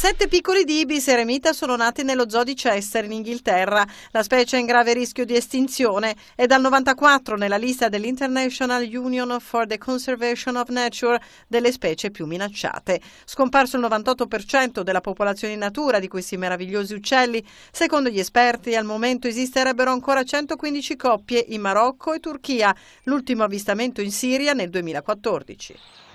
Sette piccoli di ibis eremita sono nati nello zoo di Chester in Inghilterra. La specie è in grave rischio di estinzione e dal 1994 nella lista dell'International Union for the Conservation of Nature delle specie più minacciate. Scomparso il 98% della popolazione in natura di questi meravigliosi uccelli, secondo gli esperti al momento esisterebbero ancora 115 coppie in Marocco e Turchia, l'ultimo avvistamento in Siria nel 2014.